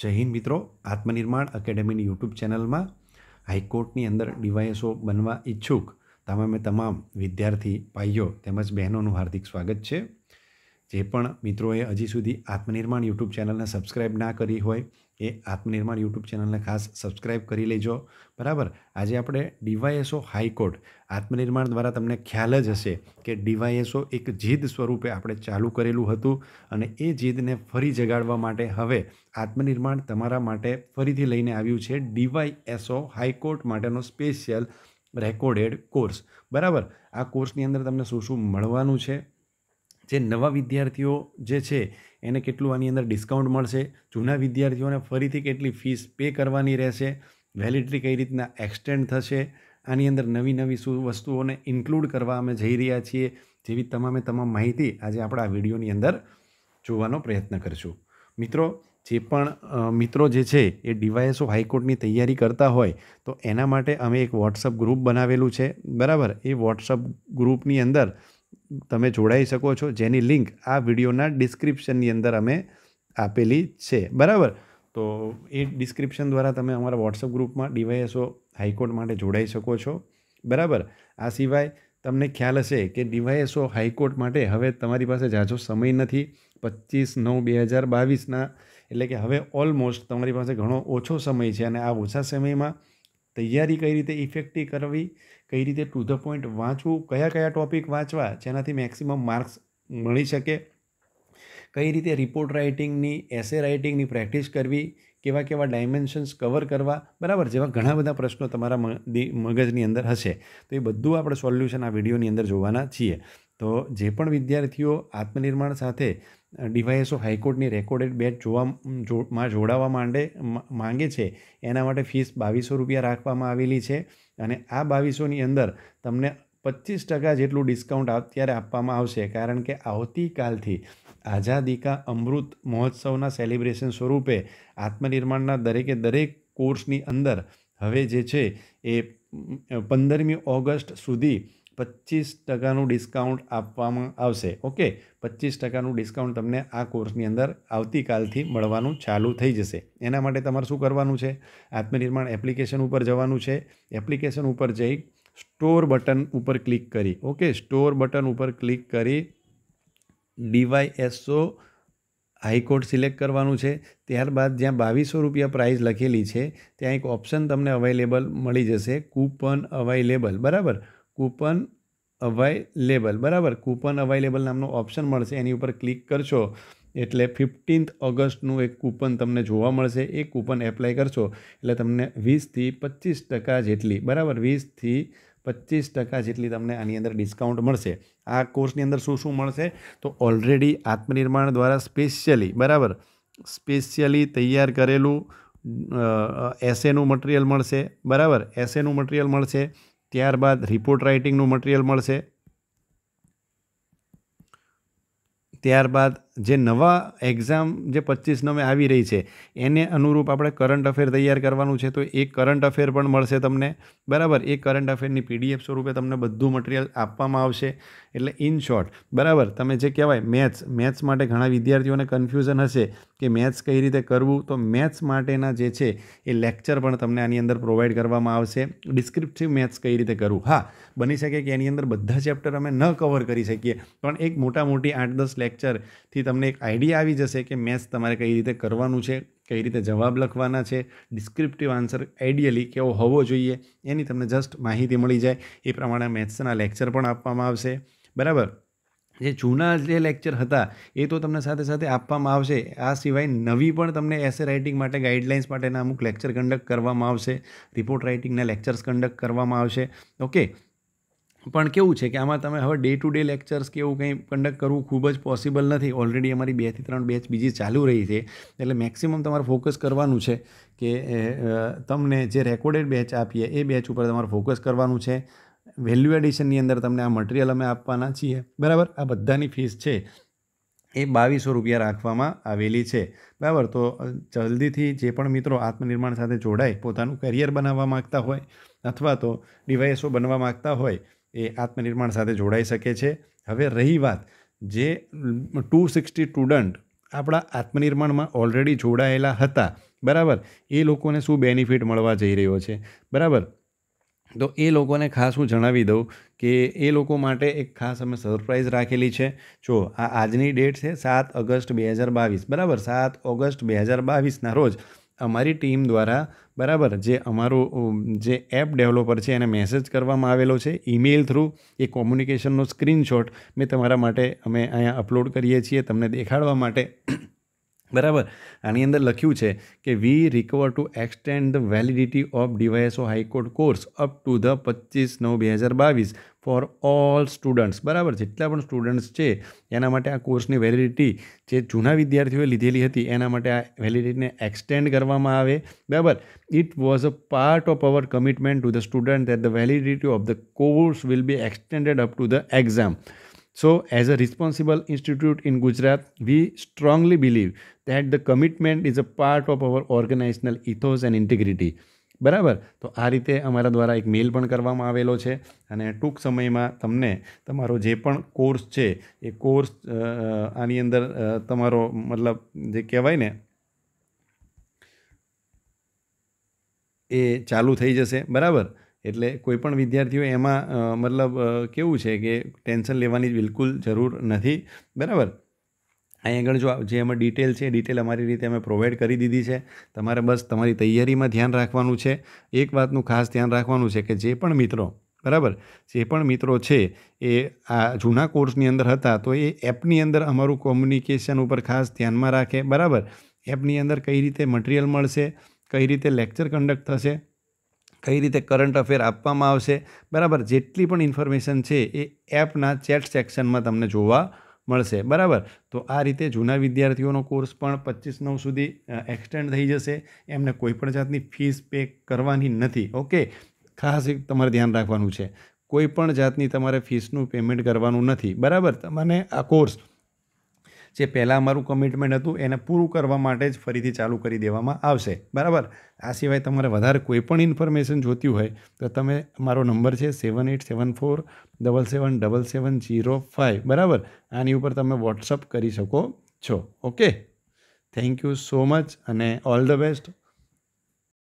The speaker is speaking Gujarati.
જય હિન્દ મિત્રો આત્મનિર્માણ એકેડેમીની યુટ્યુબ ચેનલમાં હાઈકોર્ટની અંદર ડીવાયએસઓ બનવા ઈચ્છુક તમામે તમામ વિદ્યાર્થી ભાઈઓ તેમજ બહેનોનું હાર્દિક સ્વાગત છે જે પણ મિત્રોએ હજી સુધી આત્મનિર્માણ યુટ્યુબ ચેનલને સબસ્ક્રાઈબ ના કરી હોય એ આત્મનિર્માણ યુટ્યુબ ચેનલને ખાસ સબસ્ક્રાઈબ કરી લેજો બરાબર આજે આપણે ડીવાયએસઓ હાઈકોર્ટ આત્મનિર્માણ દ્વારા તમને ખ્યાલ જ હશે કે ડીવાયએસઓ એક જીદ સ્વરૂપે આપણે ચાલુ કરેલું હતું અને એ જીદને ફરી જગાડવા માટે હવે આત્મનિર્માણ તમારા માટે ફરીથી લઈને આવ્યું છે ડીવાયએસઓ હાઈકોર્ટ માટેનો સ્પેશિયલ રેકોર્ડેડ કોર્સ બરાબર આ કોર્સની અંદર તમને શું શું મળવાનું છે જે નવા વિદ્યાર્થીઓ જે છે એને કેટલું આની અંદર ડિસ્કાઉન્ટ મળશે જૂના વિદ્યાર્થીઓને ફરીથી કેટલી ફીસ પે કરવાની રહેશે વેલિડિટી કઈ રીતના એક્સટેન્ડ થશે આની અંદર નવી નવી શું વસ્તુઓને ઇન્ક્લુડ કરવા અમે જઈ રહ્યા છીએ જેવી તમામે તમામ માહિતી આજે આપણા આ વિડીયોની અંદર જોવાનો પ્રયત્ન કરીશું મિત્રો જે પણ મિત્રો જે છે એ ડીવાયએસઓ હાઈકોર્ટની તૈયારી કરતા હોય તો એના માટે અમે એક વોટ્સઅપ ગ્રુપ બનાવેલું છે બરાબર એ વોટ્સઅપ ગ્રુપની અંદર તમે જોડાઈ શકો છો જેની લિંક આ વિડીયોના ડિસ્ક્રિપ્શનની અંદર અમે આપેલી છે બરાબર તો એ ડિસ્ક્રિપ્શન દ્વારા તમે અમારા વોટ્સઅપ ગ્રુપમાં ડીવાયએસઓ હાઈકોર્ટ માટે જોડાઈ શકો છો બરાબર આ સિવાય તમને ખ્યાલ હશે કે ડીવાયએસઓ હાઈકોર્ટ માટે હવે તમારી પાસે ઝાઝો સમય નથી પચીસ નવ બે હજાર બાવીસના એટલે કે હવે ઓલમોસ્ટ તમારી પાસે ઘણો ઓછો સમય છે અને આ ઓછા સમયમાં તૈયારી કઈ રીતે ઇફેક્ટિવ કરવી કઈ રીતે ટુ ધ પોઈન્ટ વાંચવું કયા કયા ટોપિક વાંચવા જેનાથી મેક્સિમમ માર્ક્સ મળી શકે કઈ રીતે રિપોર્ટ રાઇટિંગની એસે રાઇટિંગની પ્રેક્ટિસ કરવી કેવા કેવા ડાયમેન્શન્સ કવર કરવા બરાબર જેવા ઘણા બધા પ્રશ્નો તમારા મગજની અંદર હશે તો એ બધું આપણે સોલ્યુશન આ વિડીયોની અંદર જોવાના છીએ તો જે પણ વિદ્યાર્થીઓ આત્મનિર્માણ સાથે ડીવાયએસઓ હાઈકોર્ટની રેકોર્ડેડ બેચ જોવામાં માં જોડાવા માંડે માંગે છે એના માટે ફીસ બાવીસો રૂપિયા રાખવામાં આવેલી છે અને આ બાવીસોની અંદર તમને પચીસ ટકા જેટલું ડિસ્કાઉન્ટ અત્યારે આપવામાં આવશે કારણ કે આવતીકાલથી આઝાદી કા અમૃત મહોત્સવના સેલિબ્રેશન સ્વરૂપે આત્મનિર્માણના દરેકે દરેક કોર્સની અંદર હવે જે છે એ પંદરમી ઓગસ્ટ સુધી પચીસ ટકાનું ડિસ્કાઉન્ટ આપવામાં આવશે ઓકે પચીસ ટકાનું ડિસ્કાઉન્ટ તમને આ કોર્સની અંદર આવતીકાલથી મળવાનું ચાલુ થઈ જશે એના માટે તમારે શું કરવાનું છે આત્મનિર્માણ એપ્લિકેશન ઉપર જવાનું છે એપ્લિકેશન ઉપર જઈ સ્ટોર બટન ઉપર ક્લિક કરી ઓકે સ્ટોર બટન ઉપર ક્લિક કરી ડીવાયએસઓ હાઈકોર્ટ સિલેક્ટ કરવાનું છે ત્યારબાદ જ્યાં બાવીસો રૂપિયા પ્રાઇઝ લખેલી છે ત્યાં એક ઓપ્શન તમને અવેલેબલ મળી જશે કૂપન અવેલેબલ બરાબર કૂપન અવેલેબલ બરાબર કૂપન અવેલેબલ નામનો ઓપ્શન મળશે એની ઉપર ક્લિક કરશો એટલે ફિફ્ટીન્થ ઓગસ્ટનું એક કૂપન તમને જોવા મળશે એ કૂપન એપ્લાય કરશો એટલે તમને વીસથી પચીસ ટકા જેટલી બરાબર વીસથી પચીસ ટકા જેટલી તમને આની અંદર ડિસ્કાઉન્ટ મળશે આ કોર્સની અંદર શું શું મળશે તો ઓલરેડી આત્મનિર્માણ દ્વારા સ્પેશિયલી બરાબર સ્પેશિયલી તૈયાર કરેલું એસેનું મટિરિયલ મળશે બરાબર એસેનું મટિરિયલ મળશે ત્યારબાદ રિપોર્ટ રાઇટિંગનું મટિરિયલ મળશે ત્યારબાદ જે નવા એક્ઝામ જે પચીસ નવે આવી રહી છે એને અનુરૂપ આપણે કરંટ અફેર તૈયાર કરવાનું છે તો એ કરંટ અફેર પણ મળશે તમને બરાબર એ કરંટ અફેરની પીડીએફ સ્વરૂપે તમને બધું મટીરિયલ આપવામાં આવશે એટલે ઇન શોર્ટ બરાબર તમે જે કહેવાય મેથ્સ મેથ્સ માટે ઘણા વિદ્યાર્થીઓને કન્ફ્યુઝન હશે કે મેથ્સ કઈ રીતે કરવું તો મેથ્સ માટેના જે છે એ લેક્ચર પણ તમને આની અંદર પ્રોવાઈડ કરવામાં આવશે ડિસ્ક્રિપ્ટિવ મેથ્સ કઈ રીતે કરવું હા બની શકે કે એની અંદર બધા ચેપ્ટર અમે ન કવર કરી શકીએ પણ એક મોટા મોટી આઠ દસ લેક્ચરથી તમને એક આઈડિયા આવી જશે કે મેથ્સ તમારે કઈ રીતે કરવાનું છે કઈ રીતે જવાબ લખવાના છે ડિસ્ક્રિપ્ટિવ આન્સર આઈડિયલી કેવો હોવો જોઈએ એની તમને જસ્ટ માહિતી મળી જાય એ પ્રમાણે મેથ્સના લેક્ચર પણ આપવામાં આવશે બરાબર જે જૂના જે લેક્ચર હતા એ તો તમને સાથે સાથે આપવામાં આવશે આ સિવાય નવી પણ તમને એસે રાઇટિંગ માટે ગાઈડલાઇન્સ માટેના અમુક લેક્ચર કન્ડક્ટ કરવામાં આવશે રિપોર્ટ રાઇટિંગના લેક્ચર્સ કન્ડક્ટ કરવામાં આવશે ઓકે પણ કેવું છે કે આમાં તમે હવે ડે ટુ ડે લેક્ચર્સ કે એવું કંઈ કન્ડક્ટ કરવું ખૂબ જ પોસિબલ નથી ઓલરેડી અમારી બેથી ત્રણ બેચ બીજી ચાલુ રહી છે એટલે મેક્સિમમ તમારે ફોકસ કરવાનું છે કે તમને જે રેકોર્ડેડ બેચ આપીએ એ બેચ ઉપર તમારે ફોકસ કરવાનું છે વેલ્યુ એડિશનની અંદર તમને આ મટિરિયલ અમે આપવાના છીએ બરાબર આ બધાની ફીસ છે એ બાવીસો રૂપિયા રાખવામાં આવેલી છે બરાબર તો જલ્દીથી જે પણ મિત્રો આત્મનિર્માણ સાથે જોડાય પોતાનું કરિયર બનાવવા માગતા હોય અથવા તો ડીવાયએસઓ બનવા માગતા હોય એ આત્મનિર્માણ સાથે જોડાઈ શકે છે હવે રહી વાત જે ટુ સિક્સટી સ્ટુડન્ટ આપણા આત્મનિર્માણમાં ઓલરેડી જોડાયેલા હતા બરાબર એ લોકોને શું બેનિફિટ મળવા જઈ રહ્યો છે બરાબર તો એ લોકોને ખાસ હું જણાવી દઉં કે એ લોકો માટે એક ખાસ અમે સરપ્રાઇઝ રાખેલી છે જો આ આજની ડેટ છે સાત ઓગસ્ટ બે હજાર બાવીસ બરાબર સાત ઓગસ્ટ બે હજાર બાવીસના રોજ અમારી ટીમ દ્વારા બરાબર જે અમારું જે એપ ડેવલપર છે એને મેસેજ કરવામાં આવેલો છે ઈમેલ થ્રુ એ કોમ્યુનિકેશનનો સ્ક્રીનશોટ મેં તમારા માટે અમે અહીંયા અપલોડ કરીએ છીએ તમને દેખાડવા માટે બરાબર આની અંદર લખ્યું છે કે we recover to extend the validity of DYSO high court course up to the પચીસ નવ બે હજાર બાવીસ ફોર ઓલ સ્ટુડન્ટ્સ બરાબર જેટલા પણ સ્ટુડન્ટ્સ છે એના માટે આ કોર્સની વેલિડિટી જે જૂના વિદ્યાર્થીઓએ લીધેલી હતી એના માટે આ વેલિડિટીને એક્સટેન્ડ કરવામાં આવે બરાબર it was a part of our commitment to the student that the validity of the course will be extended up to the exam So, as a responsible institute in Gujarat, we strongly believe that the commitment is a part of our organizational ethos and integrity. બરાબર તો આ રીતે અમારા દ્વારા એક મેલ પણ કરવામાં આવેલો છે અને ટૂંક સમયમાં તમને તમારો જે પણ કોર્સ છે એ કોર્સ આની અંદર તમારો મતલબ જે કહેવાય ને એ ચાલુ થઈ જશે બરાબર એટલે કોઈપણ વિદ્યાર્થીઓ એમાં મતલબ કેવું છે કે ટેન્શન લેવાની બિલકુલ જરૂર નથી બરાબર અહીં આગળ જો જે એમાં ડિટેલ છે ડિટેલ અમારી રીતે અમે પ્રોવાઈડ કરી દીધી છે તમારે બસ તમારી તૈયારીમાં ધ્યાન રાખવાનું છે એક વાતનું ખાસ ધ્યાન રાખવાનું છે કે જે પણ મિત્રો બરાબર જે પણ મિત્રો છે એ આ જૂના કોર્સની અંદર હતા તો એ એપની અંદર અમારું કોમ્યુનિકેશન ઉપર ખાસ ધ્યાનમાં રાખે બરાબર એપની અંદર કઈ રીતે મટિરિયલ મળશે કઈ રીતે લેક્ચર કન્ડક્ટ થશે કઈ રીતે કરંટ અફેર આપવામાં આવશે બરાબર જેટલી પણ ઇન્ફોર્મેશન છે એ એપના ચેટ સેક્શનમાં તમને જોવા મળશે બરાબર તો આ રીતે જૂના વિદ્યાર્થીઓનો કોર્સ પણ પચીસ નવ સુધી એક્સટેન્ડ થઈ જશે એમને કોઈપણ જાતની ફીસ પે કરવાની નથી ઓકે ખાસ તમારે ધ્યાન રાખવાનું છે કોઈપણ જાતની તમારે ફીસનું પેમેન્ટ કરવાનું નથી બરાબર તમને આ કોર્સ જે પહેલાં અમારું કમિટમેન્ટ હતું એને પૂરું કરવા માટે જ ફરીથી ચાલુ કરી દેવામાં આવશે બરાબર આ સિવાય તમારે વધારે કોઈ પણ ઇન્ફોર્મેશન જોતી હોય તો તમે મારો નંબર છે seven eight seven four double seven double seven zero five બરાબર આની ઉપર તમે વોટ્સઅપ કરી શકો છો okay thank you so much અને ઓલ ધ બેસ્ટ